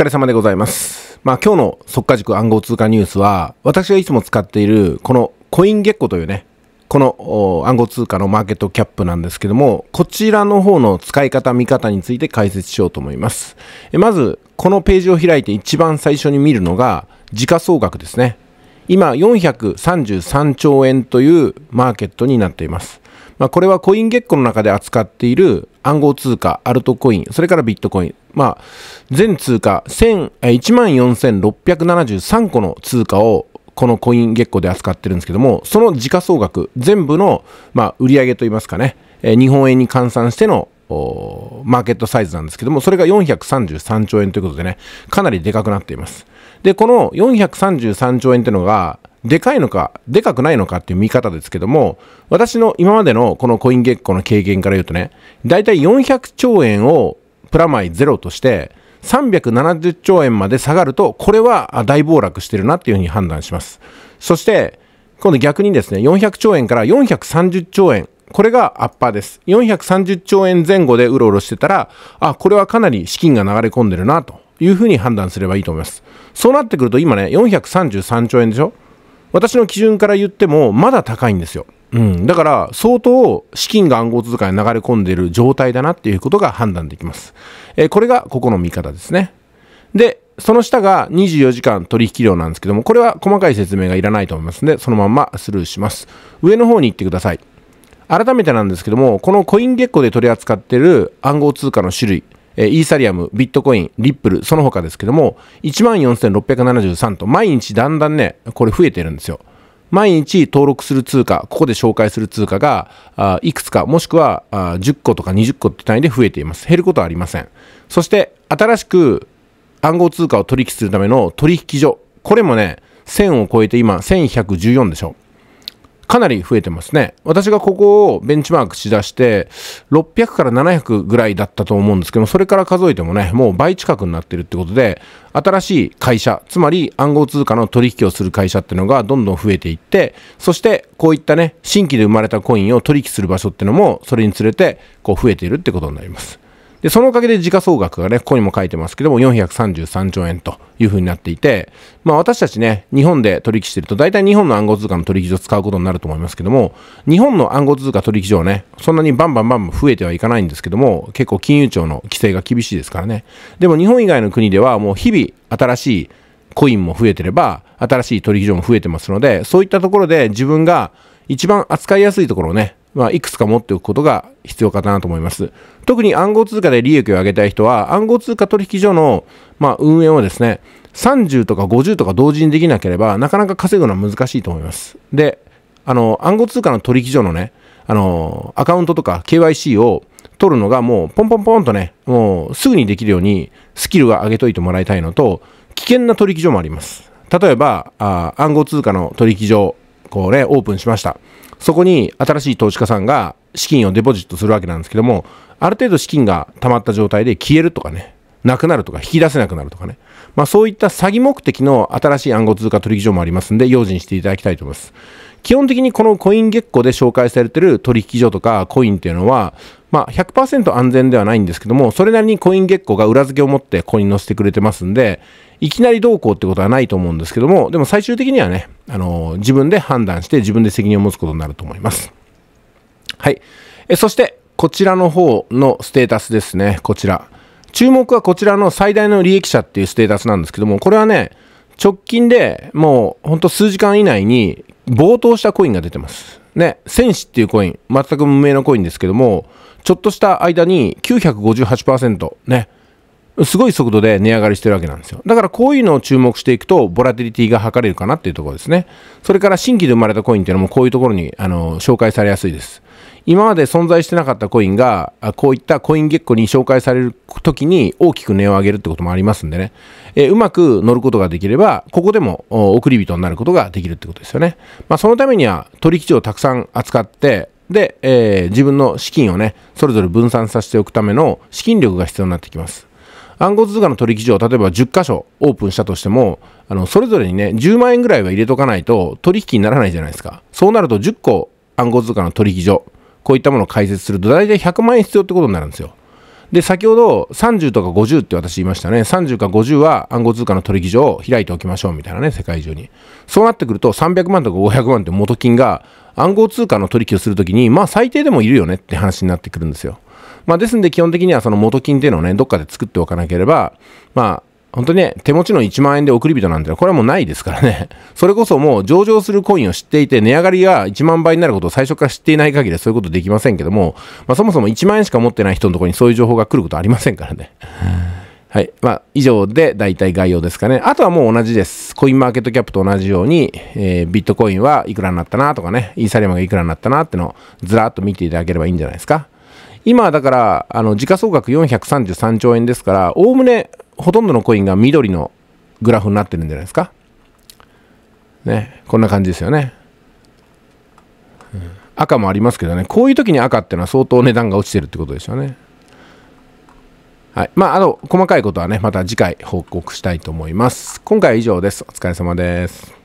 疲れ様でございます。まあ今日の速化塾暗号通貨ニュースは、私がいつも使っているこのコインゲッコというね、この暗号通貨のマーケットキャップなんですけども、こちらの方の使い方、見方について解説しようと思います。まず、このページを開いて一番最初に見るのが、時価総額ですね。今433兆円というマーケットになっています。まあ、これはコイン月光の中で扱っている暗号通貨、アルトコイン、それからビットコイン。まあ、全通貨14,673個の通貨をこのコイン月光で扱ってるんですけども、その時価総額、全部の、まあ、売上といいますかね、日本円に換算してのマーケットサイズなんですけども、それが433兆円ということでね、かなりでかくなっています。で、この433兆円っていうのが、でかいのか、でかくないのかっていう見方ですけども、私の今までのこのコイン月光の経験から言うとね、だいたい400兆円をプラマイゼロとして、370兆円まで下がると、これは大暴落してるなっていうふうに判断します。そして、今度逆にですね、400兆円から430兆円これがアッパーです。430兆円前後でうろうろしてたら、あ、これはかなり資金が流れ込んでるなというふうに判断すればいいと思います。そうなってくると今ね、433兆円でしょ私の基準から言ってもまだ高いんですよ。うん、だから相当資金が暗号通貨に流れ込んでいる状態だなっていうことが判断できます。えー、これがここの見方ですね。で、その下が24時間取引量なんですけども、これは細かい説明がいらないと思いますので、そのままスルーします。上の方に行ってください。改めてなんですけども、このコインゲッコで取り扱っている暗号通貨の種類、イーサリアム、ビットコイン、リップル、その他ですけども、14,673と毎日だんだんね、これ増えてるんですよ。毎日登録する通貨、ここで紹介する通貨が、いくつか、もしくは10個とか20個って単位で増えています。減ることはありません。そして、新しく暗号通貨を取引するための取引所。これもね、1000を超えて今、1114でしょ。かなり増えてますね。私がここをベンチマークしだして、600から700ぐらいだったと思うんですけど、それから数えてもね、もう倍近くになってるってことで、新しい会社、つまり暗号通貨の取引をする会社ってのがどんどん増えていって、そしてこういったね、新規で生まれたコインを取引する場所ってのも、それにつれてこう増えているってことになります。で、そのおかげで時価総額がね、ここにも書いてますけども、433兆円というふうになっていて、まあ私たちね、日本で取引してると、大体日本の暗号通貨の取引所を使うことになると思いますけども、日本の暗号通貨取引所はね、そんなにバンバンバンバン増えてはいかないんですけども、結構金融庁の規制が厳しいですからね。でも日本以外の国ではもう日々新しいコインも増えてれば、新しい取引所も増えてますので、そういったところで自分が一番扱いやすいところをね、まあ、いくつか持っておくことが必要かなと思います。特に暗号通貨で利益を上げたい人は、暗号通貨取引所の、まあ、運営をですね、30とか50とか同時にできなければ、なかなか稼ぐのは難しいと思います。で、あの、暗号通貨の取引所のね、あの、アカウントとか KYC を取るのがもうポンポンポンとね、もうすぐにできるようにスキルは上げといてもらいたいのと、危険な取引所もあります。例えば、あ暗号通貨の取引所こうね、オープンしました。そこに新しい投資家さんが資金をデポジットするわけなんですけども、ある程度資金が溜まった状態で消えるとかね、なくなるとか、引き出せなくなるとかね。まあそういった詐欺目的の新しい暗号通貨取引所もありますんで、用心していただきたいと思います。基本的にこのコイン月光で紹介されてる取引所とかコインっていうのは、まあ100%安全ではないんですけども、それなりにコイン月光が裏付けを持ってコイに載せてくれてますんで、いきなりどうこうってことはないと思うんですけども、でも最終的にはね、あの自分で判断して自分で責任を持つことになると思います。はい。えそして、こちらの方のステータスですね。こちら。注目はこちらの最大の利益者っていうステータスなんですけども、これはね、直近でもうほんと数時間以内に暴騰したコインが出てます。ね、戦士っていうコイン、全く無名のコインですけども、ちょっとした間に958%ね、すごい速度で値上がりしてるわけなんですよ。だからこういうのを注目していくと、ボラティリティが測れるかなっていうところですね。それから新規で生まれたコインっていうのもこういうところにあの紹介されやすいです。今まで存在してなかったコインが、こういったコイン月光に紹介されるときに大きく値を上げるってこともありますんでね、えうまく乗ることができれば、ここでも送り人になることができるってことですよね。まあ、そのためには取引所をたくさん扱って、で、えー、自分の資金をね、それぞれ分散させておくための資金力が必要になってきます。暗号通貨の取引所を例えば10箇所オープンしたとしても、あの、それぞれにね、10万円ぐらいは入れとかないと取引にならないじゃないですか。そうなると10個暗号通貨の取引所、こういったものを開設すると大体100万円必要ってことになるんですよ。で、先ほど30とか50って私言いましたね。30か50は暗号通貨の取引所を開いておきましょうみたいなね、世界中に。そうなってくると300万とか500万って元金が暗号通貨の取引をするときに、まあ最低でもいるよねって話になってくるんですよ。まあ、ですんで基本的にはその元金っていうのをね、どっかで作っておかなければ、まあ、本当にね、手持ちの1万円で送り人なんて、これはもうないですからね。それこそもう上場するコインを知っていて、値上がりが1万倍になることを最初から知っていない限りそういうことできませんけども、まあそもそも1万円しか持ってない人のところにそういう情報が来ることありませんからね。はい。まあ、以上で大体概要ですかね。あとはもう同じです。コインマーケットキャップと同じように、えー、ビットコインはいくらになったなとかね、イーサリアムがいくらになったなってのをずらっと見ていただければいいんじゃないですか。今だからあの時価総額433兆円ですからおおむねほとんどのコインが緑のグラフになってるんじゃないですかねこんな感じですよね、赤もありますけどねこういう時に赤っていうのは相当値段が落ちてるってことですよねはいまああの、細かいことはねまた次回報告したいと思います今回は以上ですお疲れ様です